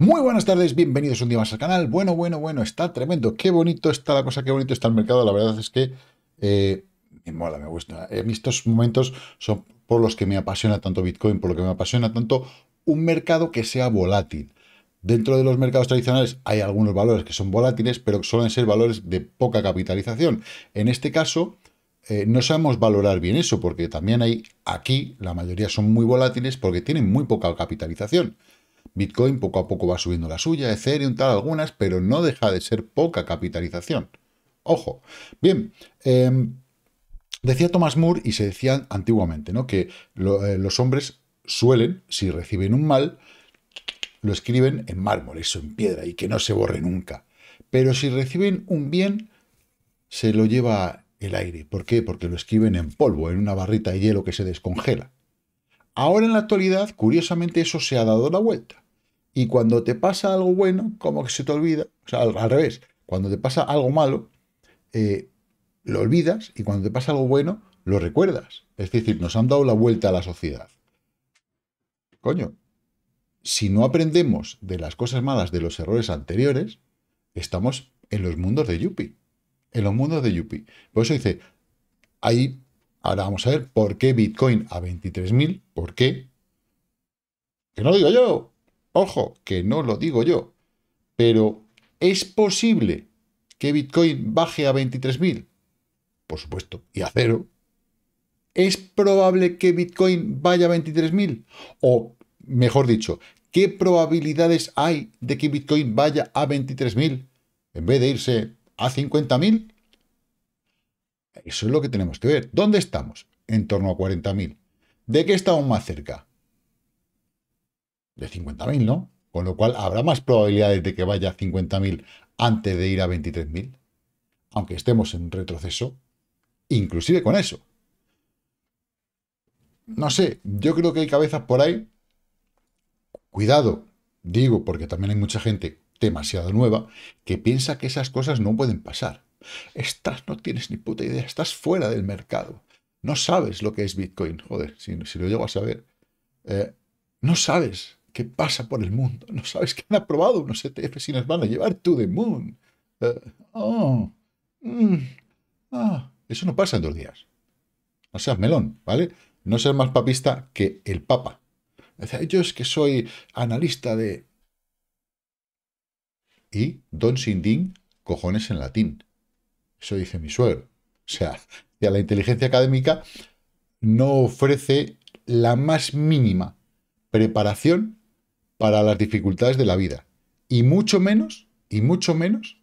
Muy buenas tardes, bienvenidos un día más al canal. Bueno, bueno, bueno, está tremendo. Qué bonito está la cosa, qué bonito está el mercado. La verdad es que eh, me mola, me gusta. En estos momentos son por los que me apasiona tanto Bitcoin, por lo que me apasiona tanto un mercado que sea volátil. Dentro de los mercados tradicionales hay algunos valores que son volátiles, pero suelen ser valores de poca capitalización. En este caso, eh, no sabemos valorar bien eso, porque también hay aquí, la mayoría son muy volátiles porque tienen muy poca capitalización. Bitcoin poco a poco va subiendo la suya, Ethereum tal, algunas, pero no deja de ser poca capitalización. Ojo. Bien, em, decía Thomas Moore y se decía antiguamente, ¿no? Que eh, los hombres suelen, si reciben un mal, lo escriben en mármol, eso en piedra, y que no se borre nunca. Pero si reciben un bien, se lo lleva el aire. ¿Por qué? Porque lo escriben en polvo, en una barrita de hielo que se descongela. Ahora en la actualidad, curiosamente, eso se ha dado la vuelta. Y cuando te pasa algo bueno, como que se te olvida, o sea, al, revés, cuando te pasa algo malo, eh, lo olvidas y cuando te pasa algo bueno, lo recuerdas. Es decir, nos han dado la vuelta a la sociedad. Coño, si no aprendemos de las cosas malas, de los errores anteriores, estamos en los mundos de Yuppie. En los mundos de Yuppie. Por eso dice, hay Ahora vamos a ver por qué Bitcoin a 23.000, ¿por qué? Que no lo digo yo, ojo, que no lo digo yo, pero ¿es posible que Bitcoin baje a 23.000? Por supuesto, y a cero. ¿Es probable que Bitcoin vaya a 23.000? O, mejor dicho, ¿qué probabilidades hay de que Bitcoin vaya a 23.000 en vez de irse a 50.000? Eso es lo que tenemos que ver. ¿Dónde estamos? En torno a 40.000. ¿De qué estamos más cerca? De 50.000, ¿no? Con lo cual habrá más probabilidades de que vaya a 50.000 antes de ir a 23.000. Aunque estemos en retroceso, inclusive con eso. No sé, yo creo que hay cabezas por ahí. Cuidado, digo, porque también hay mucha gente demasiado nueva que piensa que esas cosas no pueden pasar. Estás, no tienes ni puta idea, estás fuera del mercado. No sabes lo que es Bitcoin, joder, si, lo llego a saber. Eh, no sabes qué pasa por el mundo, no sabes que han aprobado unos ETF y nos van a llevar to the moon. Eh, oh, mm, ah, eso no pasa en dos días. No seas melón, ¿vale? No seas más papista que el papa. Yo es que soy analista de... Y Don Sindín cojones en latín. Eso dice mi suegro. O sea, la inteligencia académica no ofrece la más mínima preparación para las dificultades de la vida. Y mucho menos, y mucho menos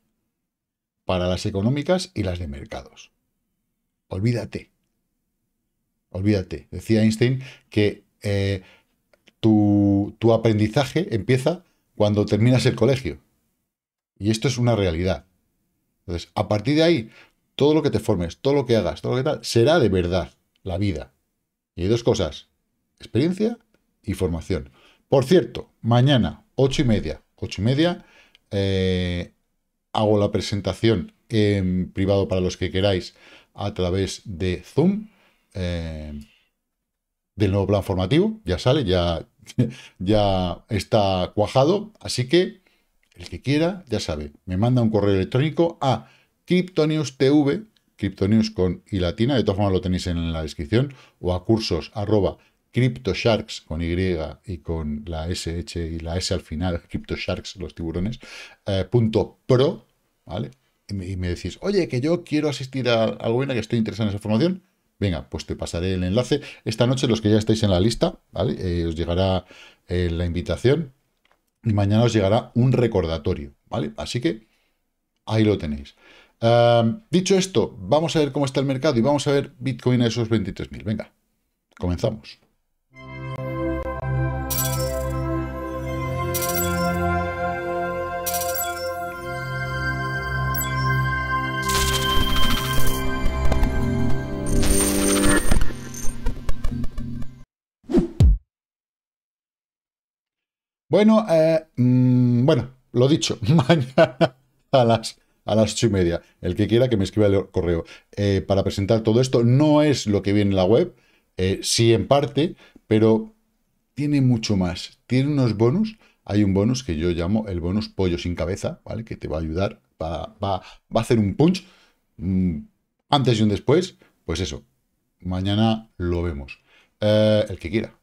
para las económicas y las de mercados. Olvídate. Olvídate. Decía Einstein que eh, tu aprendizaje empieza cuando terminas el colegio. Y esto es una realidad. Entonces, a partir de ahí, todo lo que te formes, todo lo que hagas, todo lo que tal, será de verdad la vida. Y hay dos cosas, experiencia y formación. Por cierto, mañana, ocho y media, ocho y media, eh, hago la presentación en privado para los que queráis a través de Zoom. Eh, del nuevo plan formativo, ya sale, ya, ya está cuajado, así que el que quiera, ya sabe, me manda un correo electrónico a tv cryptonews con Y latina, de todas formas lo tenéis en la descripción, o a cursos arroba cryptosharks con y y con la sh y la s al final, cryptosharks, los tiburones, eh, punto pro, ¿vale? Y me, decís, oye, que yo quiero asistir a, algo buena, que estoy interesado en esa formación, Venga, pues te pasaré el enlace. Esta noche los que ya estáis en la lista, ¿vale? Eh, os llegará eh, la invitación y mañana os llegará un recordatorio, ¿vale? Así que ahí lo tenéis. Em, dicho esto, vamos a ver cómo está el mercado y vamos a ver Bitcoin a esos 23.000. Venga, comenzamos. Bueno, eh, mm, bueno, lo dicho, mañana a las a las ocho y media. El que quiera que me escriba el correo eh, para presentar todo esto. No es lo que viene en la web, eh, sí en parte, pero tiene mucho más. Tiene unos bonus. Hay un bonus que yo llamo el bonus pollo sin cabeza, ¿vale? Que te va a ayudar, va, a hacer un punch mm, antes y un después. Pues eso, mañana lo vemos. el que quiera,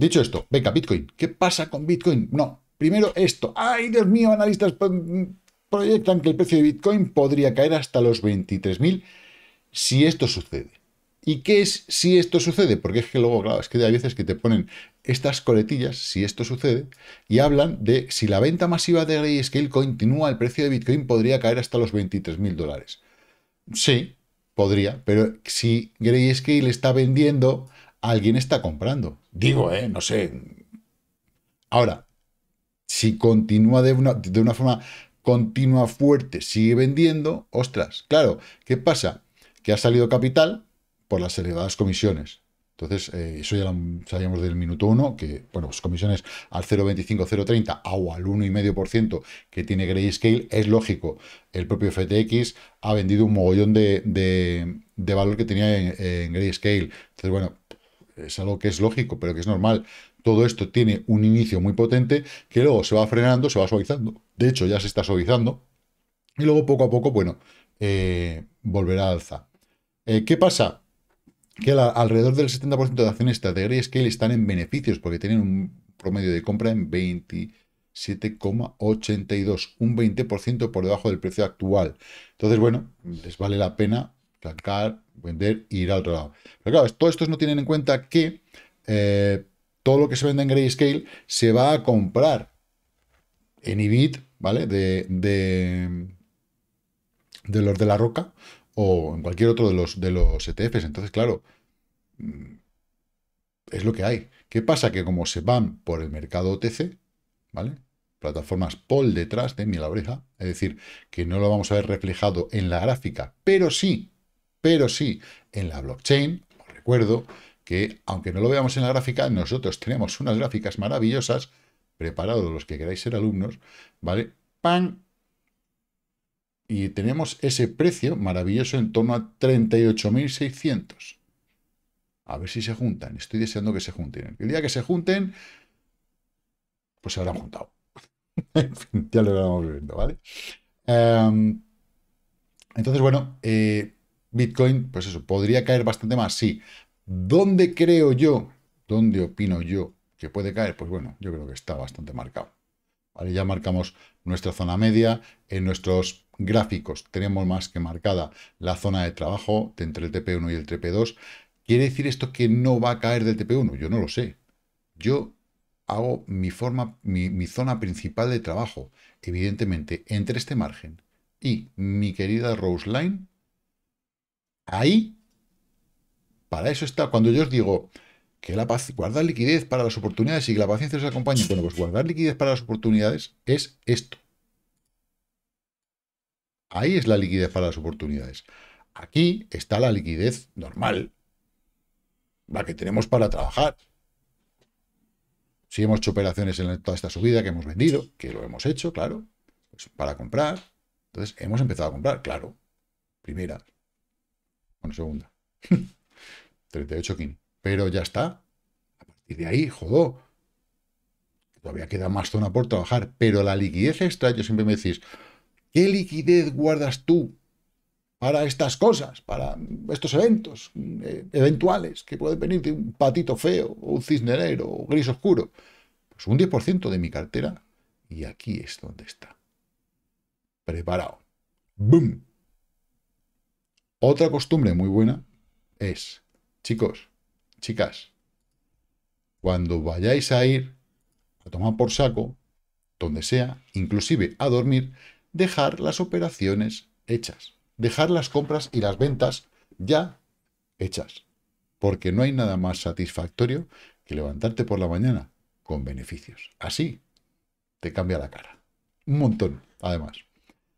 Dicho esto, venga, Bitcoin. ¿Qué pasa con Bitcoin? No, primero esto. ¡Ay, Dios mío! Analistas mm, proyectan que el precio de Bitcoin podría caer hasta los 23.000 si esto sucede. ¿Y qué es si esto sucede? Porque es que luego, claro, es que hay veces que te ponen estas coletillas, si esto sucede, y hablan de si la venta masiva de Grayscale continúa, el precio de Bitcoin podría caer hasta los 23.000 dólares. Sí, podría, pero si Grayscale está vendiendo alguien está comprando. Digo, eh, no sé. Ahora, si continúa de una, de una forma continua fuerte, sigue vendiendo, ostras, claro, ¿qué pasa? Que ha salido capital por las elevadas comisiones. Entonces, eh, eso ya lo sabíamos del minuto 1, que, bueno, las pues comisiones al 0,25, 0,30 o al 1,5% que tiene Scale es lógico. El propio FTX ha vendido un mogollón de, valor que tenía en, en Scale. Entonces, bueno, es algo que es lógico, pero que es normal. Todo esto tiene un inicio muy potente que luego se va frenando, se va suavizando. De hecho, ya se está suavizando. Y luego poco a poco, bueno, eh, volverá a alza. Eh, ¿Qué pasa? Que alrededor del 70% de acciones de Grayscale están en beneficios porque tienen un promedio de compra en 27,82, un 20% por debajo del precio actual. Entonces, bueno, les vale la pena Sacar, vender ir al otro lado. Pero claro, todos estos no tienen en cuenta que eh, todo lo que se vende en Grayscale se va a comprar en IBIT, ¿vale? De, de, de los de la roca o en cualquier otro de los, de los ETFs. Entonces, claro, mm, es lo que hay. ¿Qué pasa? Que como se van por el mercado OTC, ¿vale? Plataformas Paul detrás de mi la oreja, es decir, que no lo vamos a ver reflejado en la gráfica, pero sí pero sí, en la blockchain, os recuerdo que, aunque no lo veamos en la gráfica, nosotros tenemos unas gráficas maravillosas, preparados los que queráis ser alumnos, ¿vale? ¡Pam! Y tenemos ese precio maravilloso en torno a 38.600. A ver si se juntan. Estoy deseando que se junten. El día que se junten, pues se habrán juntado. ya lo vamos viendo, ¿vale? Em, entonces, bueno, eh, Bitcoin, pues eso, podría caer bastante más, sí. ¿Dónde creo yo? ¿Dónde opino yo que puede caer? Pues bueno, yo creo que está bastante marcado. ya marcamos nuestra zona media, en nuestros gráficos tenemos más que marcada la zona de trabajo entre el TP1 y el TP2. ¿Quiere decir esto que no va a caer del TP1? Yo no lo sé. Yo hago mi, forma, mi, mi zona principal de trabajo. Evidentemente, entre este margen y mi querida Rose Line, Ahí, para eso está. Cuando yo os digo que la guardar liquidez para las oportunidades y que la paciencia os acompañe, bueno, pues guardar liquidez para las oportunidades es esto. Ahí es la liquidez para las oportunidades. Aquí está la liquidez normal, la que tenemos para trabajar. Si hemos hecho operaciones en toda esta subida que hemos vendido, que lo hemos hecho, claro, pues para comprar. Entonces, hemos empezado a comprar, claro, primera. Bueno, segunda. 38 King. Pero ya está. A partir de ahí, jodó. Todavía queda más zona por trabajar. Pero la liquidez extra, yo siempre me decís, ¿qué liquidez guardas tú para estas cosas, para estos eventos eh, eventuales que pueden venir de un patito feo, o un cisnerero o gris oscuro? Pues un 10% de mi cartera. Y aquí es donde está. Preparado. ¡Bum! Otra costumbre muy buena es, chicos, chicas, cuando vayáis a ir a tomar por saco, donde sea, inclusive a dormir, dejar las operaciones hechas, dejar las compras y las ventas ya hechas, porque no hay nada más satisfactorio que levantarte por la mañana con beneficios. Así te cambia la cara. Un montón, además.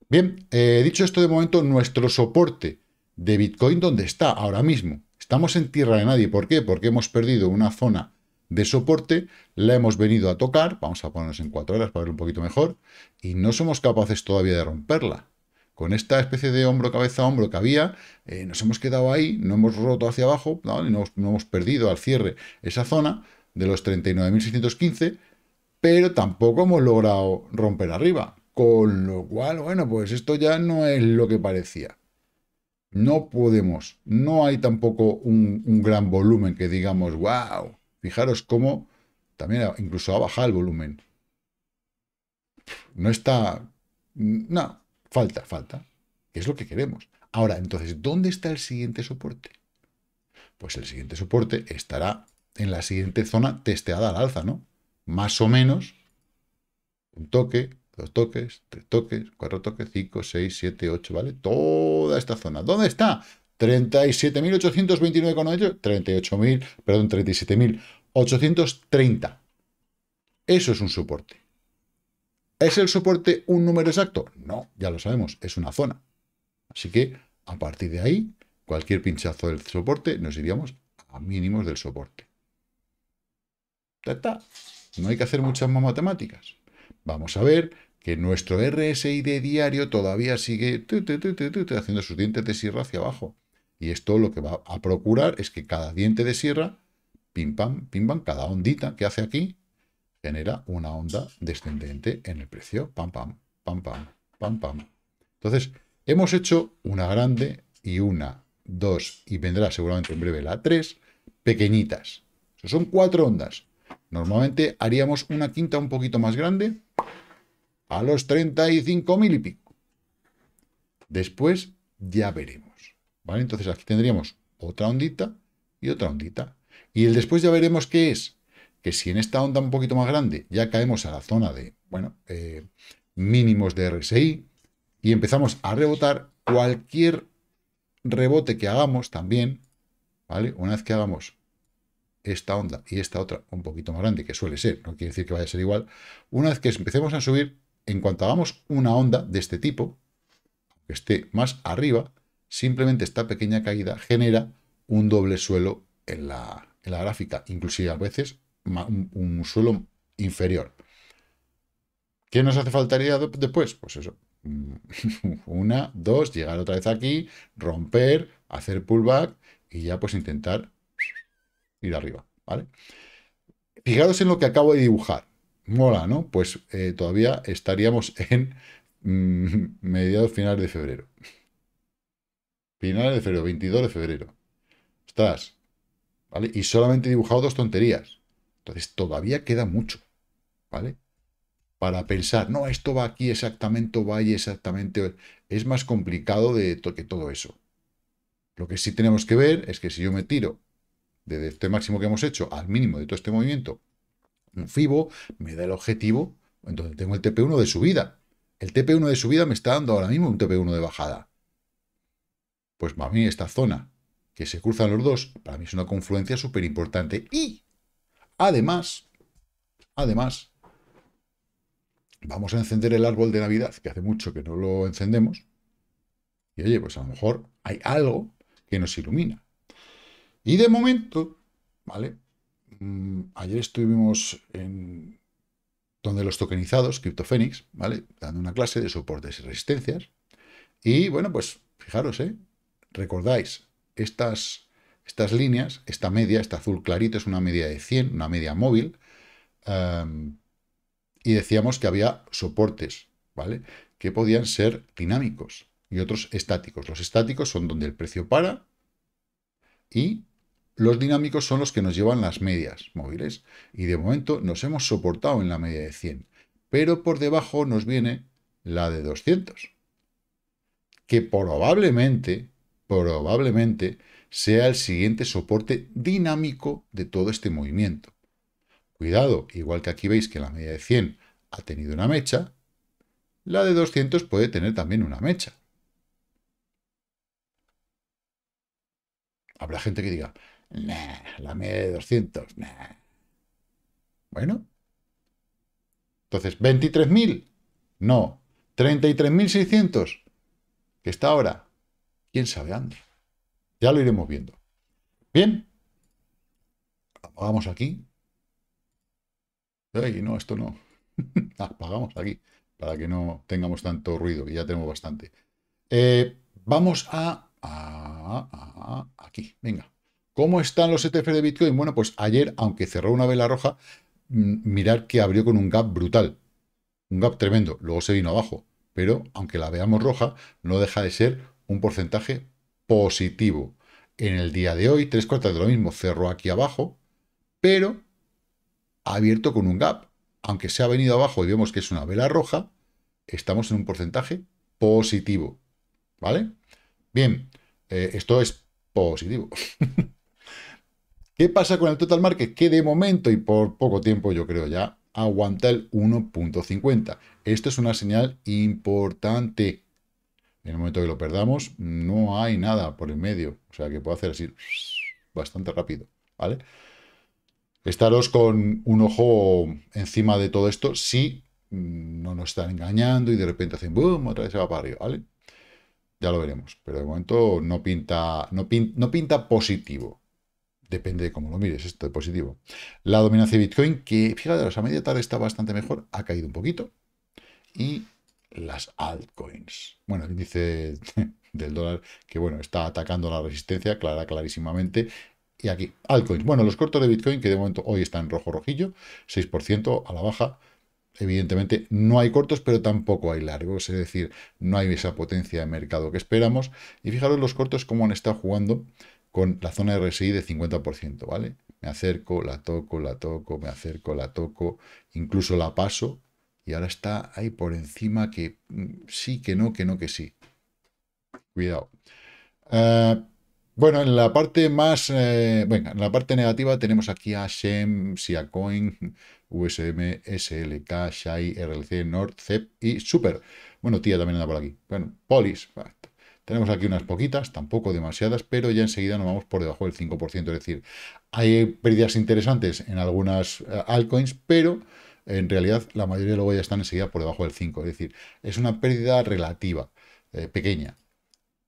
Bien, eh, dicho esto de momento, nuestro soporte de Bitcoin donde está ahora mismo. Estamos en tierra de nadie. ¿Por qué? Porque hemos perdido una zona de soporte, la hemos venido a tocar, vamos a ponernos en cuatro horas para ver un poquito mejor, y no somos capaces todavía de romperla. Con esta especie de hombro, cabeza, hombro que había, eh, nos hemos quedado ahí, no hemos roto hacia abajo, no, no hemos perdido al cierre esa zona de los 39.615, pero tampoco hemos logrado romper arriba. Con lo cual, bueno, pues esto ya no es lo que parecía. No podemos, no hay tampoco un, gran volumen que digamos, wow, fijaros cómo también incluso ha bajado el volumen. No está, no, falta, falta, es lo que queremos. Ahora, entonces, ¿dónde está el siguiente soporte? Pues el siguiente soporte estará en la siguiente zona testeada al alza, ¿no? Más o menos, un toque, Dos toques, tres toques, cuatro toques, cinco, seis, siete, ocho, ¿vale? Toda esta zona. ¿Dónde está? con 37.829,8, 38.000, perdón, 37.830. Eso es un soporte. ¿Es el soporte un número exacto? No, ya lo sabemos, es una zona. Así que, a partir de ahí, cualquier pinchazo del soporte, nos iríamos a mínimos del soporte. Ya está. No hay que hacer muchas más matemáticas. Vamos a ver que nuestro RSI de diario todavía sigue haciendo sus dientes de sierra hacia abajo. Y esto lo que va a procurar es que cada diente de sierra, pim pam, pim pam, cada ondita que hace aquí, genera una onda descendente en el precio. Pam pam, pam pam, pam pam. Entonces, hemos hecho una grande y una, dos, y vendrá seguramente en breve la tres, pequeñitas. son cuatro ondas. Normalmente haríamos una quinta un poquito más grande, a los 35 mil y pico. Después ya veremos. ¿Vale? Entonces aquí tendríamos otra ondita y otra ondita. Y el después ya veremos qué es. Que si en esta onda un poquito más grande ya caemos a la zona de, bueno, eh, mínimos de RSI y empezamos a rebotar cualquier rebote que hagamos también, ¿vale? Una vez que hagamos esta onda y esta otra un poquito más grande, que suele ser, no quiere decir que vaya a ser igual, una vez que empecemos a subir, en cuanto hagamos una onda de este tipo, que esté más arriba, simplemente esta pequeña caída genera un doble suelo en la, en la gráfica, inclusive a veces un, suelo inferior. ¿Qué nos hace faltaría después? Pues eso, una, dos, llegar otra vez aquí, romper, hacer pullback y ya pues intentar ir arriba, ¿vale? Fijaros en lo que acabo de dibujar mola, ¿no? Pues eh, todavía estaríamos en mm, mediados finales de febrero. Finales de febrero, 22 de febrero. Estás. ¿Vale? Y solamente he dibujado dos tonterías. Entonces todavía queda mucho. ¿Vale? Para pensar, no, esto va aquí exactamente, va ahí exactamente. Es más complicado de que todo eso. Lo que sí tenemos que ver es que si yo me tiro desde este máximo que hemos hecho al mínimo de todo este movimiento un FIBO, me da el objetivo, entonces tengo el TP1 de subida. El TP1 de subida me está dando ahora mismo un TP1 de bajada. Pues para mí esta zona que se cruzan los dos, para mí es una confluencia súper importante. Y además, además, vamos a encender el árbol de Navidad, que hace mucho que no lo encendemos. Y oye, pues a lo mejor hay algo que nos ilumina. Y de momento, ¿vale? Mm, ayer estuvimos en donde los tokenizados, CryptoPhoenix, ¿vale? Dando una clase de soportes y resistencias. Y bueno, pues fijaros, ¿eh? Recordáis, estas, estas líneas, esta media, esta azul clarito, es una media de 100, una media móvil. y decíamos que había soportes, ¿vale? Que podían ser dinámicos y otros estáticos. Los estáticos son donde el precio para y los dinámicos son los que nos llevan las medias móviles y de momento nos hemos soportado en la media de 100, pero por debajo nos viene la de 200, que probablemente, probablemente sea el siguiente soporte dinámico de todo este movimiento. Cuidado, igual que aquí veis que la media de 100 ha tenido una mecha, la de 200 puede tener también una mecha. Habrá gente que diga, Nah, la media de 200, Bueno. Entonces, ¿23.000? No. ¿33.600? Que está ahora. ¿Quién sabe, Andro? Ya lo iremos viendo. Bien. Apagamos aquí. Ay, no, esto no. Apagamos aquí para que no tengamos tanto ruido, que ya tenemos bastante. Eh, vamos a aquí. Venga. ¿Cómo están los ETF de Bitcoin? Bueno, pues ayer, aunque cerró una vela roja, mm, mirar que abrió con un gap brutal, un gap tremendo, luego se vino abajo, pero aunque la veamos roja, no deja de ser un porcentaje positivo. En el día de hoy, tres cuartas de lo mismo, cerró aquí abajo, pero ha abierto con un gap. Aunque se ha venido abajo y vemos que es una vela roja, estamos en un porcentaje positivo. ¿Vale? Bien, eh, esto es positivo. ¿Qué pasa con el total market? Que de momento y por poco tiempo, yo creo ya, aguanta el 1.50. Esto es una señal importante. En el momento que lo perdamos, no hay nada por el medio. O sea, que puedo hacer así bastante rápido, ¿vale? Estaros con un ojo encima de todo esto si no nos están engañando y de repente hacen boom, otra vez se va para arriba, ¿vale? Ya lo veremos, pero de momento no pinta, no pinta positivo. Depende de cómo lo mires, esto es positivo. La dominancia de Bitcoin, que fíjate, a media tarde está bastante mejor, ha caído un poquito. Y las altcoins. Bueno, el índice del dólar, que bueno, está atacando la resistencia, clara, clarísimamente. Y aquí, altcoins. Bueno, los cortos de Bitcoin, que de momento hoy están rojo-rojillo, 6% a la baja. Evidentemente no hay cortos, pero tampoco hay largos, es decir, no hay esa potencia de mercado que esperamos. Y fijaros los cortos cómo han estado jugando con la zona RSI de 50%, ¿vale? Me acerco, la toco, la toco, me acerco, la toco, incluso la paso y ahora está ahí por encima que mm, sí, que no, que no, que sí. Cuidado. Eh, bueno, en la parte más, eh, en la parte negativa tenemos aquí a Shem, Siacoin, USM, SLK, Shai, RLC, Nord, CEP y Super. Bueno, tía también anda por aquí. Bueno, Polis, tenemos aquí unas poquitas, tampoco demasiadas, pero ya enseguida nos vamos por debajo del 5%. Es decir, hay pérdidas interesantes en algunas eh, altcoins, pero en realidad la mayoría luego ya están enseguida por debajo del 5%. Es decir, es una pérdida relativa, eh, pequeña.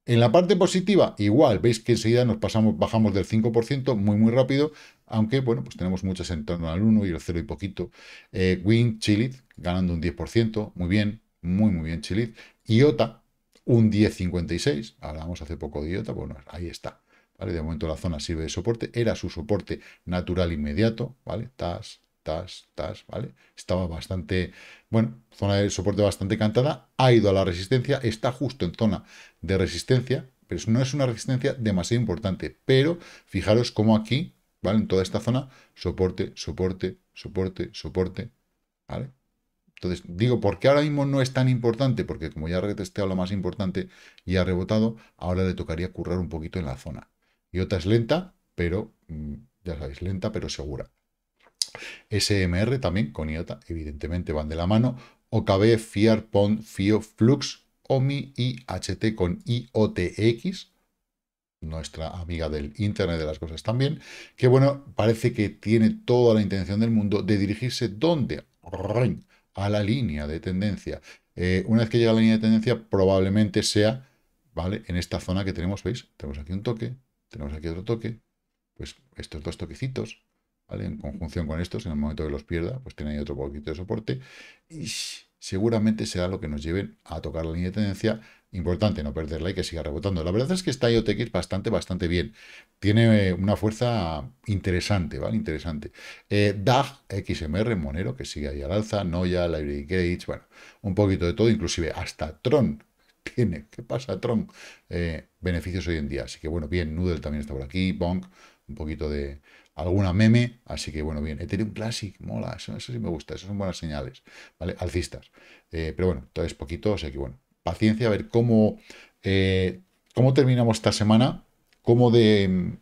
En la parte positiva, igual, veis que enseguida nos pasamos, bajamos del 5% muy muy rápido, aunque bueno, pues tenemos muchas en torno al 1 y el 0 y poquito. win eh, Wing, ganando un 10%, muy bien, muy muy bien Y IOTA, un 10,56, hablábamos hace poco de IOTA, bueno, ahí está. ¿vale? De momento la zona sirve de soporte, era su soporte natural inmediato, ¿vale? TAS, TAS, TAS, ¿vale? Estaba bastante, bueno, zona de soporte bastante cantada, ha ido a la resistencia, está justo en zona de resistencia, pero no es una resistencia demasiado importante, pero fijaros cómo aquí, ¿vale? En toda esta zona, soporte, soporte, soporte, soporte, ¿vale? Entonces, digo, ¿por qué ahora mismo no es tan importante? Porque como ya ha retesteado lo más importante y ha rebotado, ahora le tocaría currar un poquito en la zona. Y es lenta, pero, mm, ya sabéis, lenta pero segura. SMR también con IOTA, evidentemente van de la mano. OKB, FIAR, PON, FIO, Flux, OMI y HT con IOTX, nuestra amiga del Internet de las cosas también, que bueno, parece que tiene toda la intención del mundo de dirigirse donde a la línea de tendencia. Eh, una vez que llega a la línea de tendencia, probablemente sea, ¿vale? En esta zona que tenemos, ¿veis? Tenemos aquí un toque, tenemos aquí otro toque, pues estos dos toquecitos, ¿vale? En conjunción con estos, en el momento que los pierda, pues tiene ahí otro poquito de soporte. Y seguramente será lo que nos lleven a tocar la línea de tendencia. Importante no perderla y que siga rebotando. La verdad es que está IOTX bastante, bastante bien. Tiene eh, una fuerza interesante, ¿vale? Interesante. Eh, DAG, XMR, Monero, que sigue ahí al alza, Noya, Library Gates, bueno, un poquito de todo, inclusive hasta Tron, tiene. ¿Qué pasa, Tron? Eh, beneficios hoy en día. Así que bueno, bien, Noodle también está por aquí, Bonk, un poquito de, alguna meme, así que bueno, bien, Ethereum Classic, mola, eso, sí me gusta, esas son buenas señales, ¿vale? Alcistas. Eh, pero bueno, es poquito, o sea que bueno, paciencia, a ver cómo, eh, cómo terminamos esta semana, cómo de,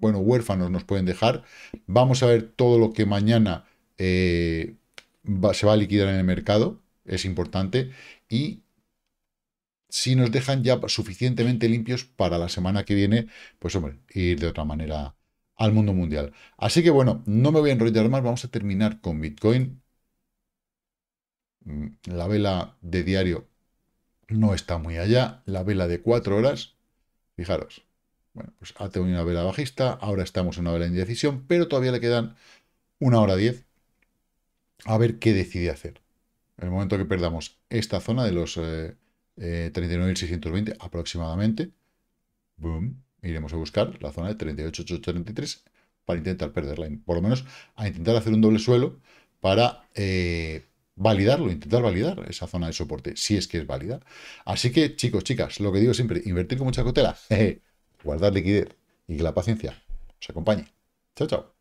bueno, huérfanos nos pueden dejar. Vamos a ver todo lo que mañana eh, se va a liquidar en el mercado, es importante, y si nos dejan ya suficientemente limpios para la semana que viene, pues hombre, ir de otra manera al mundo mundial. Así que bueno, no me voy a enrollar más, vamos a terminar con Bitcoin. Mm, la vela de diario no está muy allá, la vela de 4 horas, fijaros, bueno, pues ha tenido una vela bajista, ahora estamos en una vela de indecisión, pero todavía le quedan una hora 10 a ver qué decide hacer. En el momento que perdamos esta zona de los 39.620 eh, eh, aproximadamente, boom, iremos a buscar la zona de 38,833 para intentar perderla, por lo menos a intentar hacer un doble suelo para eh, validarlo, intentar validar esa zona de soporte, si es que es válida. Así que, chicos, chicas, lo que digo siempre, invertir con mucha cautela, guardar liquidez y que la paciencia os acompañe. Chao, chao.